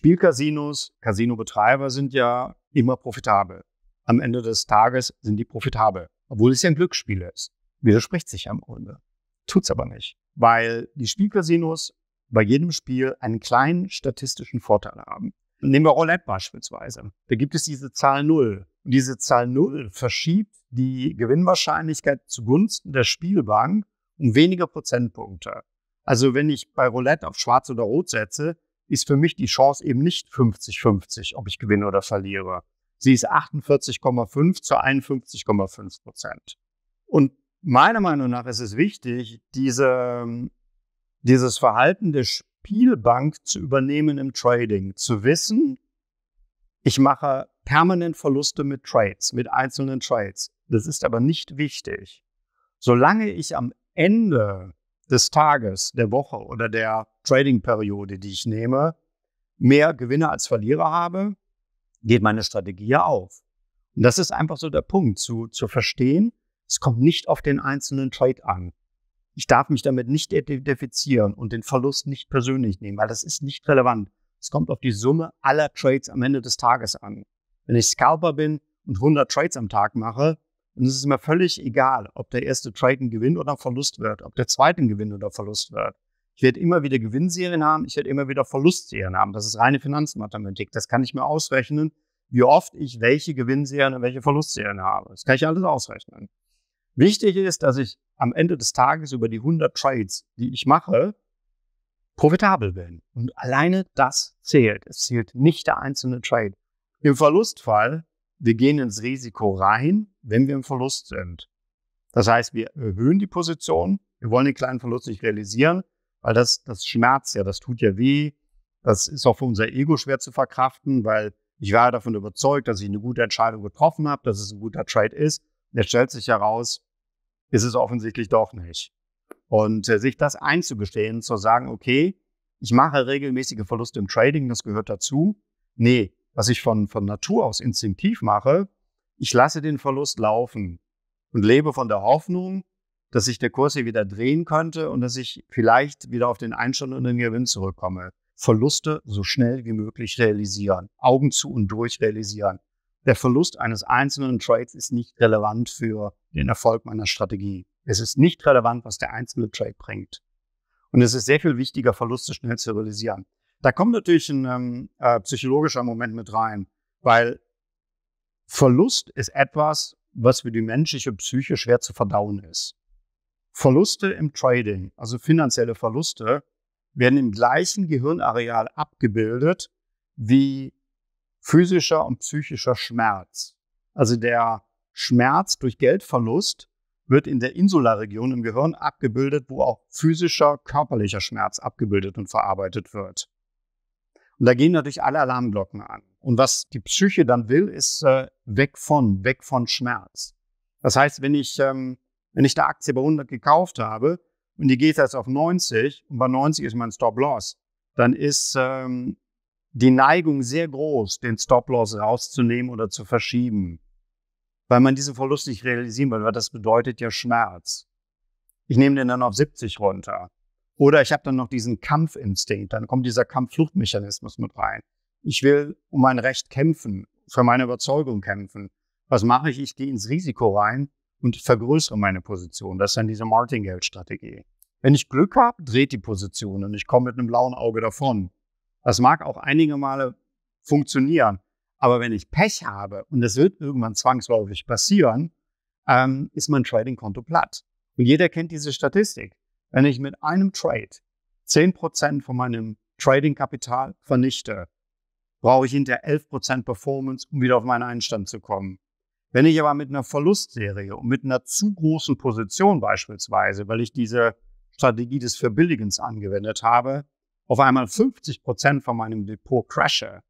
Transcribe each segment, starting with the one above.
Spielcasinos, Casinobetreiber sind ja immer profitabel. Am Ende des Tages sind die profitabel, obwohl es ja ein Glücksspiel ist. Widerspricht sich ja im Grunde. Tut's aber nicht, weil die Spielcasinos bei jedem Spiel einen kleinen statistischen Vorteil haben. Nehmen wir Roulette beispielsweise. Da gibt es diese Zahl 0. Und diese Zahl 0 verschiebt die Gewinnwahrscheinlichkeit zugunsten der Spielbank um weniger Prozentpunkte. Also wenn ich bei Roulette auf Schwarz oder Rot setze, ist für mich die Chance eben nicht 50-50, ob ich gewinne oder verliere. Sie ist 48,5 zu 51,5 Prozent. Und meiner Meinung nach ist es wichtig, diese, ähm, dieses Verhalten der Spielbank zu übernehmen im Trading. Zu wissen, ich mache permanent Verluste mit Trades, mit einzelnen Trades. Das ist aber nicht wichtig. Solange ich am Ende des Tages, der Woche oder der Trading-Periode, die ich nehme, mehr Gewinne als Verlierer habe, geht meine Strategie ja auf. Und das ist einfach so der Punkt, zu, zu verstehen, es kommt nicht auf den einzelnen Trade an. Ich darf mich damit nicht identifizieren und den Verlust nicht persönlich nehmen, weil das ist nicht relevant. Es kommt auf die Summe aller Trades am Ende des Tages an. Wenn ich Scalper bin und 100 Trades am Tag mache, und es ist mir völlig egal, ob der erste Trade ein Gewinn oder ein Verlust wird, ob der zweite ein Gewinn oder Verlust wird. Ich werde immer wieder Gewinnserien haben, ich werde immer wieder Verlustserien haben. Das ist reine Finanzmathematik. Das kann ich mir ausrechnen, wie oft ich welche Gewinnserien und welche Verlustserien habe. Das kann ich alles ausrechnen. Wichtig ist, dass ich am Ende des Tages über die 100 Trades, die ich mache, profitabel bin. Und alleine das zählt. Es zählt nicht der einzelne Trade. Im Verlustfall wir gehen ins Risiko rein, wenn wir im Verlust sind. Das heißt, wir erhöhen die Position. Wir wollen den kleinen Verlust nicht realisieren, weil das, das schmerzt ja, das tut ja weh. Das ist auch für unser Ego schwer zu verkraften, weil ich war davon überzeugt, dass ich eine gute Entscheidung getroffen habe, dass es ein guter Trade ist. Jetzt stellt sich heraus, ist es offensichtlich doch nicht. Und äh, sich das einzugestehen, zu sagen, okay, ich mache regelmäßige Verluste im Trading, das gehört dazu. Nee, was ich von, von Natur aus instinktiv mache, ich lasse den Verlust laufen und lebe von der Hoffnung, dass sich der Kurs hier wieder drehen könnte und dass ich vielleicht wieder auf den Einstand und den Gewinn zurückkomme. Verluste so schnell wie möglich realisieren, Augen zu und durch realisieren. Der Verlust eines einzelnen Trades ist nicht relevant für den Erfolg meiner Strategie. Es ist nicht relevant, was der einzelne Trade bringt. Und es ist sehr viel wichtiger, Verluste schnell zu realisieren. Da kommt natürlich ein ähm, äh, psychologischer Moment mit rein, weil Verlust ist etwas, was für die menschliche Psyche schwer zu verdauen ist. Verluste im Trading, also finanzielle Verluste, werden im gleichen Gehirnareal abgebildet wie physischer und psychischer Schmerz. Also der Schmerz durch Geldverlust wird in der Insularregion im Gehirn abgebildet, wo auch physischer, körperlicher Schmerz abgebildet und verarbeitet wird. Und da gehen natürlich alle Alarmglocken an. Und was die Psyche dann will, ist äh, weg von, weg von Schmerz. Das heißt, wenn ich, ähm, wenn ich da Aktie bei 100 gekauft habe und die geht jetzt auf 90 und bei 90 ist mein Stop-Loss, dann ist ähm, die Neigung sehr groß, den Stop-Loss rauszunehmen oder zu verschieben, weil man diesen Verlust nicht realisieren will, weil das bedeutet ja Schmerz. Ich nehme den dann auf 70 runter. Oder ich habe dann noch diesen Kampfinstinkt, dann kommt dieser Kampffluchtmechanismus mit rein. Ich will um mein Recht kämpfen, für meine Überzeugung kämpfen. Was mache ich? Ich gehe ins Risiko rein und vergrößere meine Position. Das ist dann diese Martingale-Strategie. Wenn ich Glück habe, dreht die Position und ich komme mit einem blauen Auge davon. Das mag auch einige Male funktionieren. Aber wenn ich Pech habe, und das wird irgendwann zwangsläufig passieren, ähm, ist mein Trading-Konto platt. Und jeder kennt diese Statistik. Wenn ich mit einem Trade 10% von meinem Trading-Kapital vernichte, brauche ich hinter 11% Performance, um wieder auf meinen Einstand zu kommen. Wenn ich aber mit einer Verlustserie und mit einer zu großen Position beispielsweise, weil ich diese Strategie des Verbilligens angewendet habe, auf einmal 50% von meinem Depot crashe,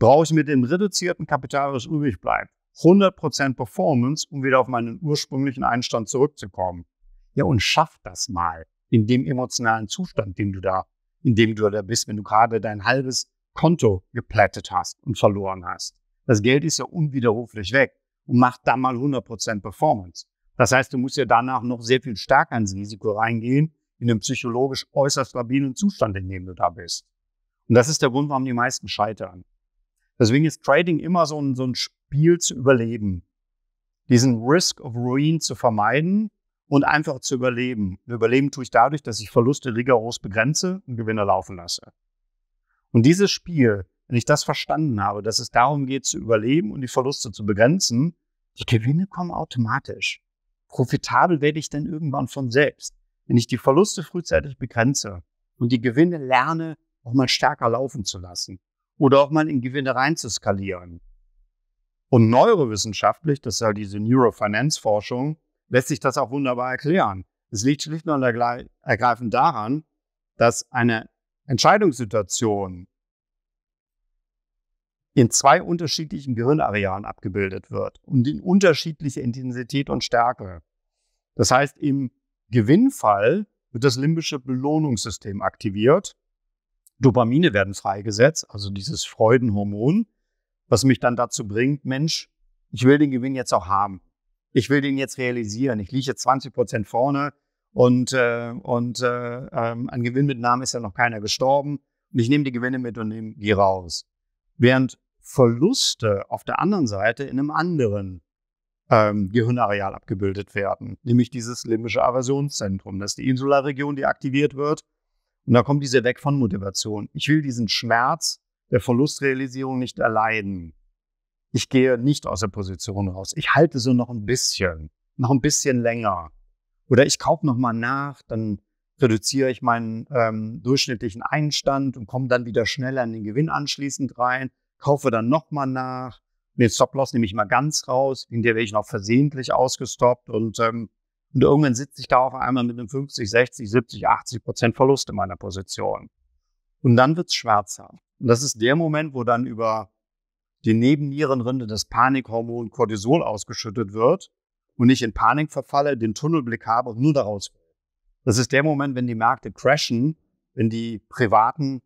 brauche ich mit dem reduzierten Kapital, was übrig bleibt, 100% Performance, um wieder auf meinen ursprünglichen Einstand zurückzukommen. Ja, und schaff das mal in dem emotionalen Zustand, den du da, in dem du da bist, wenn du gerade dein halbes Konto geplättet hast und verloren hast. Das Geld ist ja unwiderruflich weg und macht da mal 100% Performance. Das heißt, du musst ja danach noch sehr viel stärker ins Risiko reingehen, in einem psychologisch äußerst labilen Zustand, in dem du da bist. Und das ist der Grund, warum die meisten scheitern. Deswegen ist Trading immer so ein, so ein Spiel zu überleben. Diesen Risk of Ruin zu vermeiden und einfach zu überleben. Überleben tue ich dadurch, dass ich Verluste rigoros begrenze und Gewinne laufen lasse. Und dieses Spiel, wenn ich das verstanden habe, dass es darum geht zu überleben und die Verluste zu begrenzen, die Gewinne kommen automatisch. Profitabel werde ich dann irgendwann von selbst. Wenn ich die Verluste frühzeitig begrenze und die Gewinne lerne, auch mal stärker laufen zu lassen oder auch mal in Gewinne rein zu skalieren. Und neurowissenschaftlich, das ist halt diese Neurofinance-Forschung, lässt sich das auch wunderbar erklären. Es liegt schlicht und ergreifend daran, dass eine Entscheidungssituation in zwei unterschiedlichen Gehirnarealen abgebildet wird und in unterschiedlicher Intensität und Stärke. Das heißt, im Gewinnfall wird das limbische Belohnungssystem aktiviert. Dopamine werden freigesetzt, also dieses Freudenhormon, was mich dann dazu bringt, Mensch, ich will den Gewinn jetzt auch haben ich will den jetzt realisieren. Ich liege jetzt 20 Prozent vorne und, äh, und äh, ähm, an Gewinnmitnahmen ist ja noch keiner gestorben. Und ich nehme die Gewinne mit und nehme die raus. Während Verluste auf der anderen Seite in einem anderen ähm, Gehirnareal abgebildet werden, nämlich dieses limbische Aversionszentrum. Das ist die Insularregion, die aktiviert wird. Und da kommt diese Weg von Motivation. Ich will diesen Schmerz der Verlustrealisierung nicht erleiden ich gehe nicht aus der Position raus. Ich halte so noch ein bisschen, noch ein bisschen länger. Oder ich kaufe nochmal nach, dann reduziere ich meinen ähm, durchschnittlichen Einstand und komme dann wieder schneller in den Gewinn anschließend rein, kaufe dann nochmal nach. Den Stop-Loss nehme ich mal ganz raus, in der werde ich noch versehentlich ausgestoppt und, ähm, und irgendwann sitze ich da auf einmal mit einem 50, 60, 70, 80 Prozent Verlust in meiner Position. Und dann wird's schwarzer. Und das ist der Moment, wo dann über die Nebennierenrinde das Panikhormon Cortisol ausgeschüttet wird und ich in Panik verfalle, den Tunnelblick habe und nur daraus. Das ist der Moment, wenn die Märkte crashen, wenn die privaten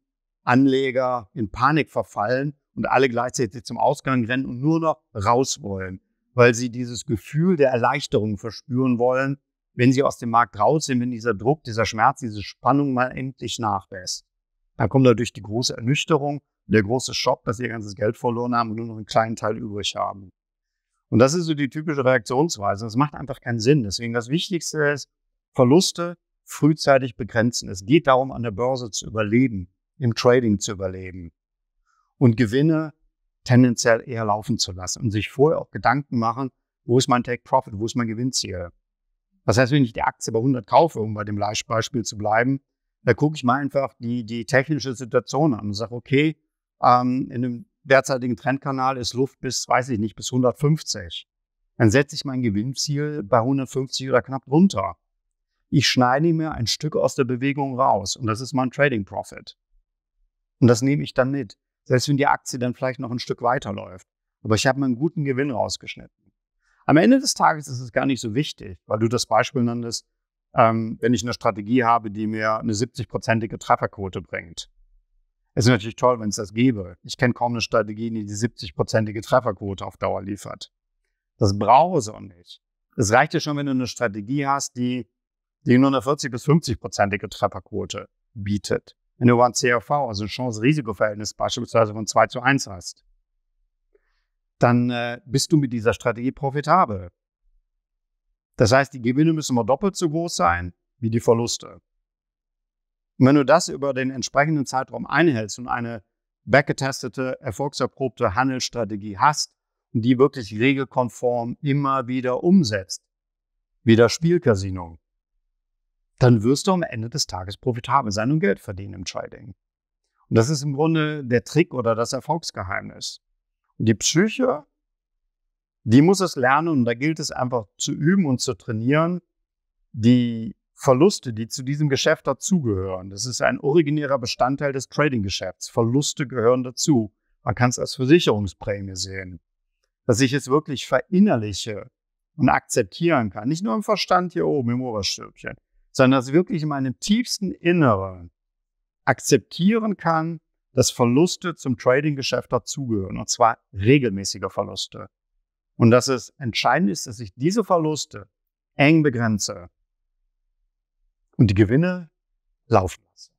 Anleger in Panik verfallen und alle gleichzeitig zum Ausgang rennen und nur noch raus wollen, weil sie dieses Gefühl der Erleichterung verspüren wollen, wenn sie aus dem Markt raus sind, wenn dieser Druck, dieser Schmerz, diese Spannung mal endlich nachlässt. Da kommt natürlich die große Ernüchterung, der große Schock, dass sie ihr ganzes Geld verloren haben und nur noch einen kleinen Teil übrig haben. Und das ist so die typische Reaktionsweise. Das macht einfach keinen Sinn. Deswegen das Wichtigste ist, Verluste frühzeitig begrenzen. Es geht darum, an der Börse zu überleben, im Trading zu überleben und Gewinne tendenziell eher laufen zu lassen und sich vorher auch Gedanken machen, wo ist mein Take Profit, wo ist mein Gewinnziel. Das heißt, wenn ich die Aktie bei 100 kaufe, um bei dem Beispiel zu bleiben, da gucke ich mal einfach die, die technische Situation an und sage, okay, ähm, in dem derzeitigen Trendkanal ist Luft bis, weiß ich nicht, bis 150. Dann setze ich mein Gewinnziel bei 150 oder knapp runter. Ich schneide mir ein Stück aus der Bewegung raus und das ist mein Trading Profit. Und das nehme ich dann mit, selbst wenn die Aktie dann vielleicht noch ein Stück weiterläuft. Aber ich habe mir einen guten Gewinn rausgeschnitten. Am Ende des Tages ist es gar nicht so wichtig, weil du das Beispiel nanntest, ähm, wenn ich eine Strategie habe, die mir eine 70-prozentige Trefferquote bringt. Es ist natürlich toll, wenn es das gäbe. Ich kenne kaum eine Strategie, die die 70-prozentige Trefferquote auf Dauer liefert. Das brauche ich auch nicht. Es reicht ja schon, wenn du eine Strategie hast, die, die nur eine 40- bis 50-prozentige Trefferquote bietet. Wenn du aber ein CRV, also ein Chance-Risiko-Verhältnis beispielsweise von 2 zu 1 hast, dann äh, bist du mit dieser Strategie profitabel. Das heißt, die Gewinne müssen immer doppelt so groß sein wie die Verluste. Und wenn du das über den entsprechenden Zeitraum einhältst und eine backgetestete, erfolgserprobte Handelsstrategie hast und die wirklich regelkonform immer wieder umsetzt, wie das Spielcasino, dann wirst du am Ende des Tages profitabel sein und Geld verdienen im Trading. Und das ist im Grunde der Trick oder das Erfolgsgeheimnis. Und die Psyche die muss es lernen und da gilt es einfach zu üben und zu trainieren, die Verluste, die zu diesem Geschäft dazugehören. Das ist ein originärer Bestandteil des Trading-Geschäfts. Verluste gehören dazu. Man kann es als Versicherungsprämie sehen. Dass ich es wirklich verinnerliche und akzeptieren kann, nicht nur im Verstand hier oben im Oberstülpchen, sondern dass ich wirklich in meinem tiefsten Inneren akzeptieren kann, dass Verluste zum Trading-Geschäft dazugehören, und zwar regelmäßige Verluste. Und dass es entscheidend ist, dass ich diese Verluste eng begrenze und die Gewinne laufen lasse.